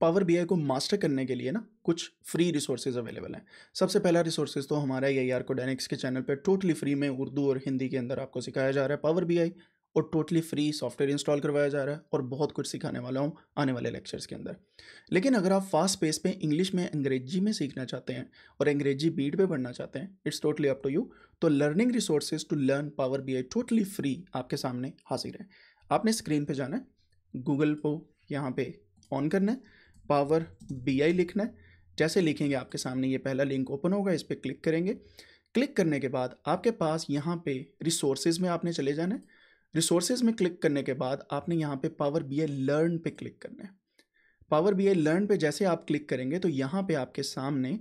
power B को master करने के लिए ना कुछ फ्री रिसोर्सेज अवेलेबल हैं सबसे पहला रिसोर्सेज तो हमारा ये आर को डायनिक्स के चैनल पर टोटली फ्री में उर्दू और हिंदी के अंदर आपको सिखाया जा रहा है पावर बी और टोटली फ्री सॉफ्टवेयर इंस्टॉल करवाया जा रहा है और बहुत कुछ सिखाने वाला हूँ आने वाले लेक्चर्स के अंदर लेकिन अगर आप फास्ट पेस पे इंग्लिश में अंग्रेजी में सीखना चाहते हैं और अंग्रेजी बीट पे पढ़ना चाहते हैं it's totally up to you तो learning resources to learn Power B totally free आपके सामने हाजिर है आपने स्क्रीन पर जाना है गूगल को यहाँ पर ऑन करना है पावर बी आई लिखना है जैसे लिखेंगे आपके सामने ये पहला लिंक ओपन होगा इस पर क्लिक करेंगे क्लिक करने के बाद आपके पास यहाँ पे रिसोर्सेज में आपने चले जाना है रिसोर्सेज में क्लिक करने के बाद आपने यहाँ पे पावर बी आई लर्न पे क्लिक करना है पावर बी आई लर्न पे जैसे आप क्लिक करेंगे तो यहाँ पे आपके सामने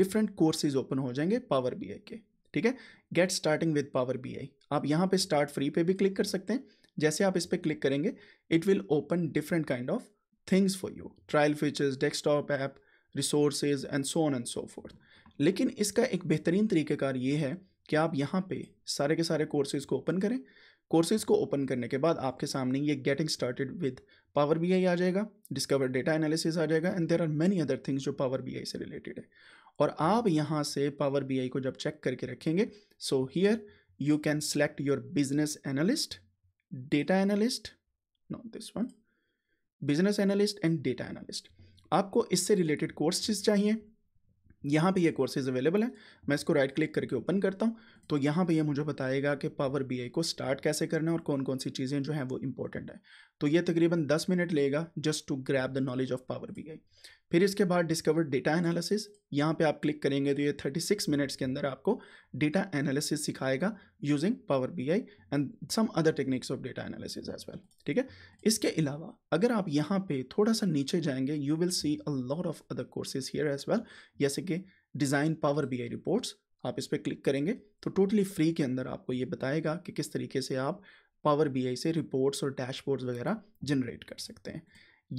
डिफरेंट कोर्सेज ओपन हो जाएंगे पावर बी आई के ठीक है get starting with Power B I आप यहाँ पे स्टार्ट फ्री पे भी क्लिक कर सकते हैं जैसे आप इस पर क्लिक करेंगे it will open different kind of things for you trial features desktop app resources and so on and so forth लेकिन इसका एक बेहतरीन तरीक़ेकार ये है कि आप यहाँ पे सारे के सारे कोर्सेज़ को ओपन करें कोर्सेज़ को ओपन करने के बाद आपके सामने ये getting started with Power B I आ जाएगा डिस्कवर डेटा एनालिसिस आ जाएगा and there are many other things जो पावर बी आई से रिलेटेड है और आप यहाँ से पावर बी आई को जब चेक करके रखेंगे so here you can select your business analyst data analyst not this one business analyst and data analyst आपको इससे रिलेटेड कोर्सेज चाहिए यहाँ पे ये कोर्सेज अवेलेबल हैं मैं इसको राइट क्लिक करके ओपन करता हूँ तो यहाँ पे ये मुझे बताएगा कि पावर बी को स्टार्ट कैसे करना है और कौन कौन सी चीज़ें जो हैं वो इंपॉर्टेंट है तो ये तकरीबन 10 मिनट लेगा just to grab the knowledge of Power B फिर इसके बाद डिस्कवर डेटा एनालिसिस यहाँ पे आप क्लिक करेंगे तो ये 36 मिनट्स के अंदर आपको डेटा एनालिसिस सिखाएगा using Power B I and some other techniques of data analysis as well ठीक है इसके अलावा अगर आप यहाँ पे थोड़ा सा नीचे जाएंगे you will see a lot of other courses here as well जैसे कि design Power B I reports आप इस पर क्लिक करेंगे तो टोटली फ्री के अंदर आपको ये बताएगा कि किस तरीके से आप पावर बी आई से रिपोर्ट्स और डैशबोर्ड्स वगैरह जनरेट कर सकते हैं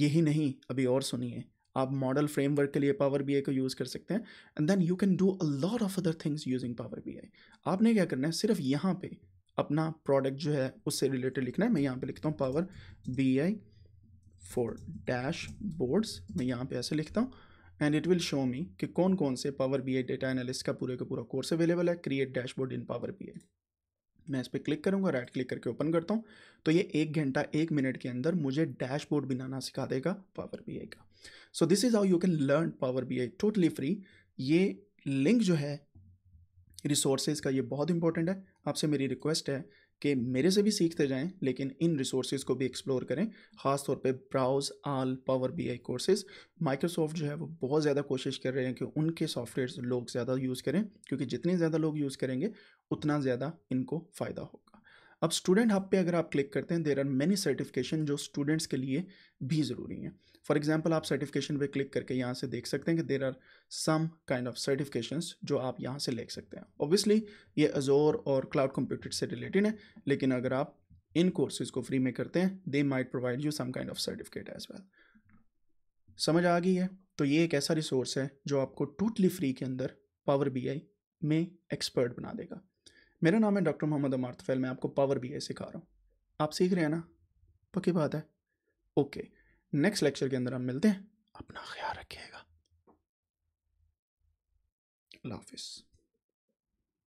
यही नहीं अभी और सुनिए आप मॉडल फ्रेमवर्क के लिए पावर बी को यूज़ कर सकते हैं and then you can do a lot of other things using Power B आपने क्या करना है सिर्फ यहाँ पे अपना प्रोडक्ट जो है उससे रिलेटेड लिखना है मैं यहाँ पे लिखता हूँ Power B I for dashboards मैं यहाँ पे ऐसे लिखता हूँ and it will show me कि कौन कौन से Power B I data analyst का पूरे का पूरा कोर्स अवेलेबल है create dashboard in Power B I मैं इस पर क्लिक करूँगा राइट क्लिक करके ओपन करता हूँ तो ये एक घंटा एक मिनट के अंदर मुझे डैशबोर्ड बनाना सिखा देगा पावर बी आई का so this is how you can learn Power B I totally free ये लिंक जो है रिसोर्सेज का ये बहुत इंपॉर्टेंट है आपसे मेरी रिक्वेस्ट है कि मेरे से भी सीखते जाएं लेकिन इन रिसोर्सेज को भी एक्सप्लोर करें ख़ास तौर पे browse all Power B I courses Microsoft जो है वो बहुत ज़्यादा कोशिश कर रहे हैं कि उनके सॉफ्टवेयर लोग ज़्यादा यूज़ करें क्योंकि जितने ज़्यादा लोग यूज़ करेंगे उतना ज़्यादा इनको फ़ायदा होगा अब स्टूडेंट हब पे अगर आप क्लिक करते हैं देर आर मैनी सर्टिफिकेशन जो स्टूडेंट्स के लिए भी ज़रूरी हैं फॉर एग्जाम्पल आप सर्टिफिकेशन पे क्लिक करके यहाँ से देख सकते हैं कि there are some kind of certification जो आप यहाँ से ले सकते हैं ऑब्वियसली ये अजोर और क्लाउड कंप्यूटर से रिलेटेड है लेकिन अगर आप इन कोर्सेज को फ्री में करते हैं they might provide you some kind of certificate as well समझ आ गई है तो ये एक ऐसा रिसोर्स है जो आपको टोटली फ्री के अंदर पावर बी में एक्सपर्ट बना देगा मेरा नाम है डॉक्टर मोहम्मद अमार तफेल मैं आपको पावर बी सिखा रहा हूँ आप सीख रहे हैं ना पक्की बात है ओके नेक्स्ट लेक्चर के अंदर हम मिलते हैं अपना ख्याल रखिएगा अल्लाह हाफिज़